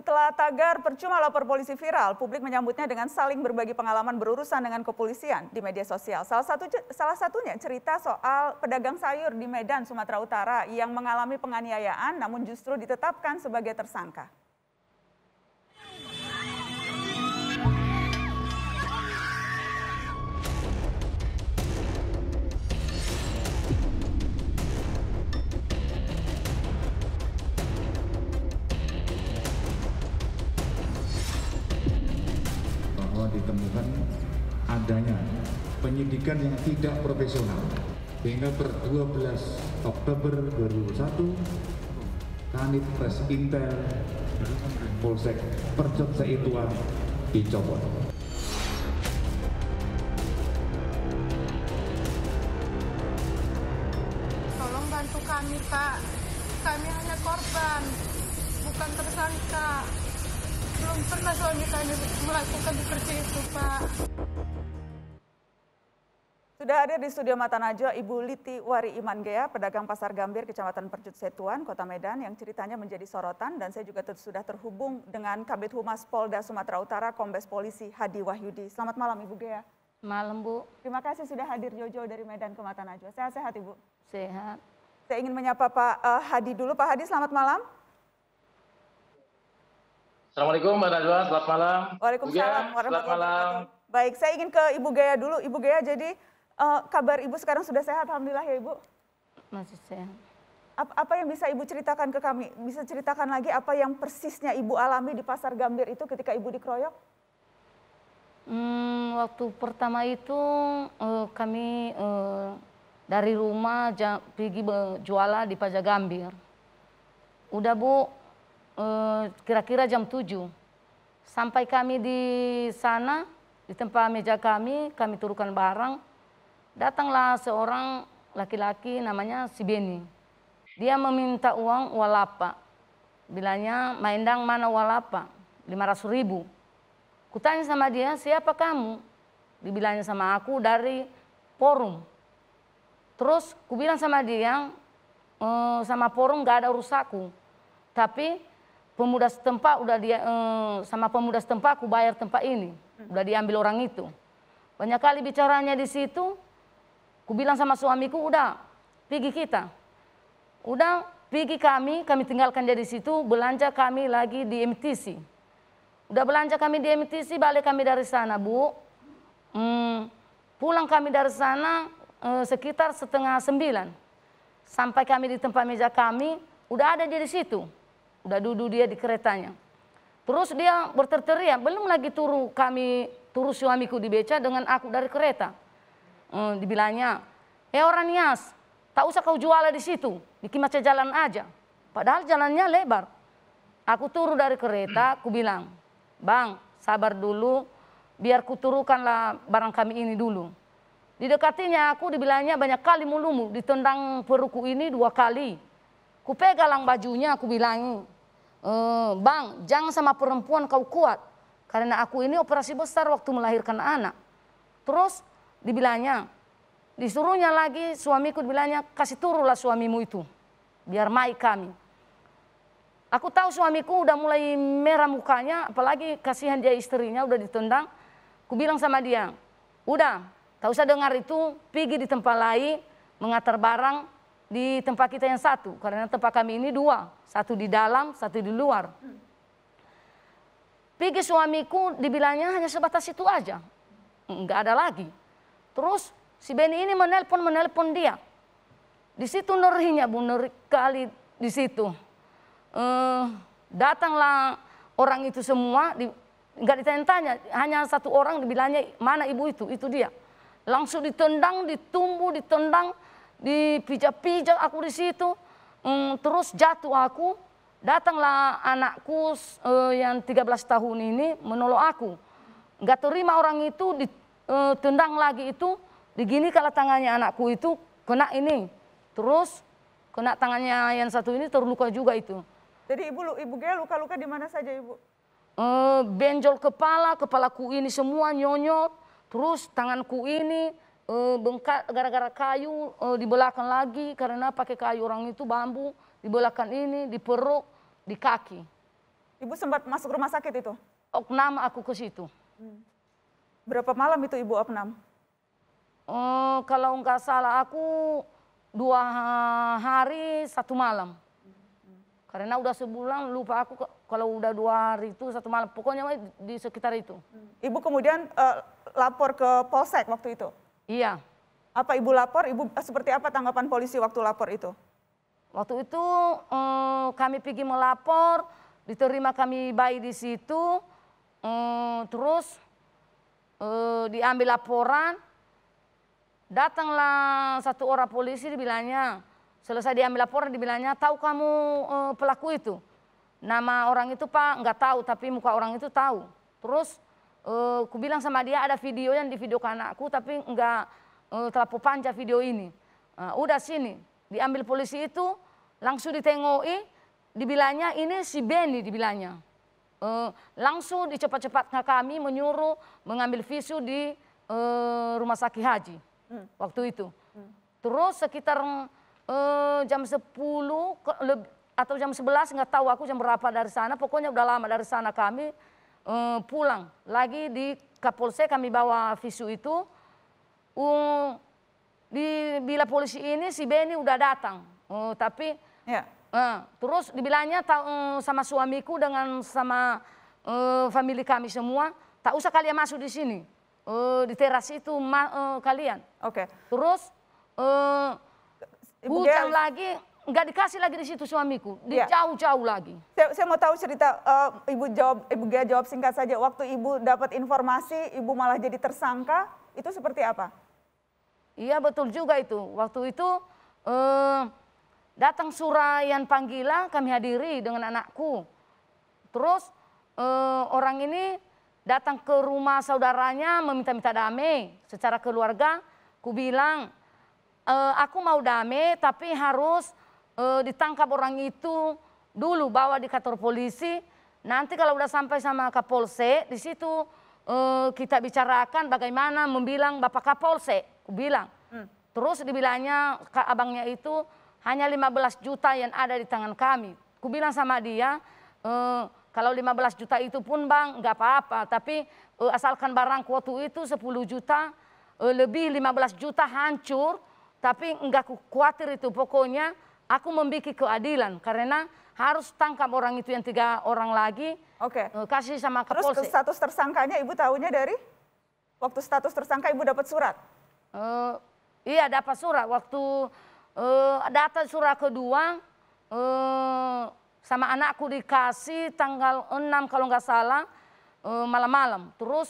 Setelah tagar percuma lapor polisi viral, publik menyambutnya dengan saling berbagi pengalaman berurusan dengan kepolisian di media sosial. Salah, satu, salah satunya cerita soal pedagang sayur di Medan, Sumatera Utara yang mengalami penganiayaan namun justru ditetapkan sebagai tersangka. penyidikan yang tidak profesional sehingga per 12 Oktober 2021 Kanit Pres Intel Polsek Percot Seituan dicopot. Tolong bantu kami Pak, kami hanya korban, bukan tersangka. Belum pernah suami kami melakukan seperti itu Pak. Sudah ada di studio Mata Najwa Ibu Liti Wari Iman Gea, pedagang Pasar Gambir, Kecamatan Percut Setuan, Kota Medan, yang ceritanya menjadi sorotan dan saya juga sudah terhubung dengan Kabit Humas Polda Sumatera Utara, Kombes Polisi Hadi Wahyudi. Selamat malam Ibu Gea. Malam Bu. Terima kasih sudah hadir Jojo dari Medan ke Mata Najwa. Sehat-sehat Ibu? Sehat. Saya ingin menyapa Pak uh, Hadi dulu. Pak Hadi selamat malam. Assalamualaikum Mbak Najwa, selamat malam. Waalaikumsalam. selamat malam. Baik, saya ingin ke Ibu Gea dulu. Ibu Gea jadi Uh, kabar Ibu sekarang sudah sehat, Alhamdulillah ya Ibu? Masih sehat. Apa, apa yang bisa Ibu ceritakan ke kami? Bisa ceritakan lagi apa yang persisnya Ibu alami di Pasar Gambir itu ketika Ibu dikeroyok? Hmm, waktu pertama itu uh, kami uh, dari rumah pergi berjualan di Pasar Gambir. Udah Bu, kira-kira jam 7. Sampai kami di sana, di tempat meja kami, kami turunkan barang, Datanglah seorang laki-laki namanya si Beni. Dia meminta uang walapa. Bilanya, maindang mana walapa? 500 ribu. Kutanya sama dia, siapa kamu? Dibilangnya sama aku dari forum. Terus kubilang sama dia, e, sama forum gak ada urusaku. Tapi pemuda setempat udah dia e, sama pemuda setempat aku bayar tempat ini, hmm. udah diambil orang itu. Banyak kali bicaranya di situ, Ku bilang sama suamiku, udah pergi kita. Udah pergi kami, kami tinggalkan dia di situ, belanja kami lagi di MTC. Udah belanja kami di MTC, balik kami dari sana, Bu. Hmm, pulang kami dari sana eh, sekitar setengah sembilan. Sampai kami di tempat meja kami, udah ada dia di situ. Udah duduk dia di keretanya. Terus dia berteriak, belum lagi turu kami, turu suamiku di beca dengan aku dari kereta. Hmm, dibilangnya, eh orang Nias, tak usah kau jual di situ, bikin macam jalan aja. Padahal jalannya lebar. Aku turun dari kereta, aku bilang, Bang, sabar dulu, biar kuturukanlah barang kami ini dulu. Didekatinya aku dibilangnya banyak kali mulumu, ditendang peruku ini dua kali. Ku pegalang bajunya, aku bilang, ehm, Bang, jangan sama perempuan kau kuat, karena aku ini operasi besar waktu melahirkan anak. Terus dibilangnya, disuruhnya lagi suamiku bilangnya kasih turulah suamimu itu, biar mai kami. Aku tahu suamiku udah mulai merah mukanya, apalagi kasihan dia istrinya udah ditendang. Ku bilang sama dia, udah, tak usah dengar itu, pergi di tempat lain, mengantar barang di tempat kita yang satu. Karena tempat kami ini dua, satu di dalam, satu di luar. Pergi suamiku dibilangnya hanya sebatas itu aja, nggak ada lagi. Terus si Beni ini menelpon menelpon dia. Di situ ngerinya bu, ngeri kali di situ. Eh, datanglah orang itu semua, di, nggak ditanya-tanya, hanya satu orang dibilangnya mana ibu itu, itu dia. Langsung ditendang, ditumbu ditendang, dipijak-pijak aku di situ. Mm, terus jatuh aku, datanglah anakku e, yang 13 tahun ini menolong aku. Nggak terima orang itu, di uh, tendang lagi itu begini kalau tangannya anakku itu kena ini. Terus kena tangannya yang satu ini terluka juga itu. Jadi ibu ibu Gea luka-luka di mana saja ibu? Uh, benjol kepala, kepalaku ini semua nyonyot. Terus tanganku ini uh, bengkak gara-gara kayu uh, belakang lagi karena pakai kayu orang itu bambu belakang ini, di perut, di kaki. Ibu sempat masuk rumah sakit itu? Oknam aku ke situ. Hmm. Berapa malam itu Ibu opnam? Uh, kalau nggak salah aku dua hari satu malam. Karena udah sebulan lupa aku kalau udah dua hari itu satu malam. Pokoknya di sekitar itu. Ibu kemudian uh, lapor ke polsek waktu itu? Iya. Apa ibu lapor? Ibu eh, seperti apa tanggapan polisi waktu lapor itu? Waktu itu um, kami pergi melapor, diterima kami bayi di situ, um, terus uh, diambil laporan, datanglah satu orang polisi dibilangnya, selesai diambil laporan dibilangnya, tahu kamu uh, pelaku itu? Nama orang itu Pak nggak tahu, tapi muka orang itu tahu. Terus uh, ku bilang sama dia ada video yang di divideokan aku, tapi nggak uh, terlalu panjang video ini. Uh, udah sini, diambil polisi itu, langsung ditengoki, dibilangnya ini si Benny dibilangnya uh, langsung cepat cepatnya kami menyuruh mengambil visu di uh, rumah sakit haji hmm. waktu itu. Hmm. Terus sekitar uh, jam 10 ke, lebih, atau jam 11 nggak tahu aku jam berapa dari sana. Pokoknya udah lama dari sana kami uh, pulang. Lagi di Kapolsek kami bawa visu itu. Uh, di bila polisi ini si Beni udah datang. Uh, tapi ya. Uh, terus dibilangnya ta, eh, sama suamiku dengan sama uh, family kami semua, tak usah kalian masuk di sini. Uh, di teras itu ma, uh, kalian. Oke. Okay. Terus uh, bukan lagi nggak dikasih lagi di situ suamiku, iya. di jauh-jauh lagi. Saya, saya mau tahu cerita uh, ibu jawab, ibu Gia jawab singkat saja. Waktu ibu dapat informasi, ibu malah jadi tersangka, itu seperti apa? Iya betul juga itu. Waktu itu uh, Datang surayan panggilan kami hadiri dengan anakku. Terus eh, orang ini datang ke rumah saudaranya meminta-minta damai secara keluarga. Ku bilang, e, aku mau damai tapi harus e, ditangkap orang itu dulu bawa di kantor polisi. Nanti kalau udah sampai sama Kapolsek, di situ e, kita bicarakan bagaimana membilang Bapak Kapolsek. Aku bilang. Hmm. Terus dibilangnya abangnya itu hanya 15 juta yang ada di tangan kami. Ku sama dia, e, kalau 15 juta itu pun bang nggak apa-apa, tapi e, asalkan barang kuotu itu 10 juta, e, lebih 15 juta hancur, tapi nggak ku khawatir itu. Pokoknya aku membuat keadilan karena harus tangkap orang itu yang tiga orang lagi. Oke. Okay. Kasih sama Kapolsek. Terus status tersangkanya ibu tahunya dari? Waktu status tersangka ibu dapat surat? Uh, iya dapat surat. Waktu uh, eh, data surah kedua uh, sama anakku dikasih tanggal 6 kalau nggak salah malam eh, malam-malam. Terus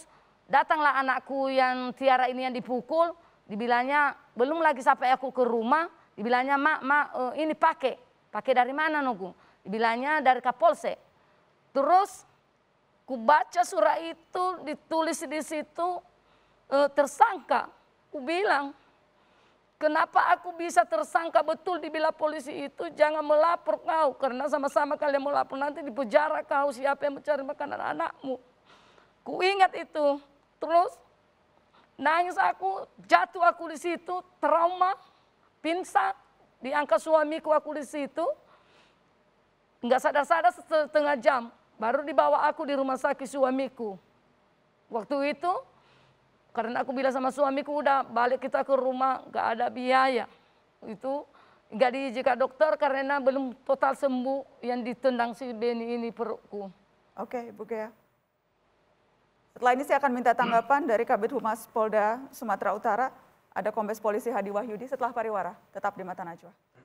datanglah anakku yang Tiara ini yang dipukul, dibilangnya belum lagi sampai aku ke rumah, dibilangnya mak mak uh, ini pakai, pakai dari mana nunggu? Dibilangnya dari Kapolsek. Terus ku baca surah itu ditulis di situ uh, tersangka, ku bilang Kenapa aku bisa tersangka betul dibilang polisi itu jangan melapor kau. Karena sama-sama kalian mau lapor nanti di penjara kau siapa yang mencari makanan anakmu. Ku ingat itu. Terus nangis aku, jatuh aku di situ, trauma, pingsan. Diangkat suamiku aku di situ. Enggak sadar-sadar setengah jam. Baru dibawa aku di rumah sakit suamiku. Waktu itu karena aku bilang sama suamiku udah balik kita ke rumah nggak ada biaya. Itu nggak diizinkan dokter karena belum total sembuh yang ditendang si Beni ini perutku. Oke, Bu Gea. Setelah ini saya akan minta tanggapan dari Kabit Humas Polda Sumatera Utara. Ada Kombes Polisi Hadi Wahyudi setelah pariwara. Tetap di Mata Najwa.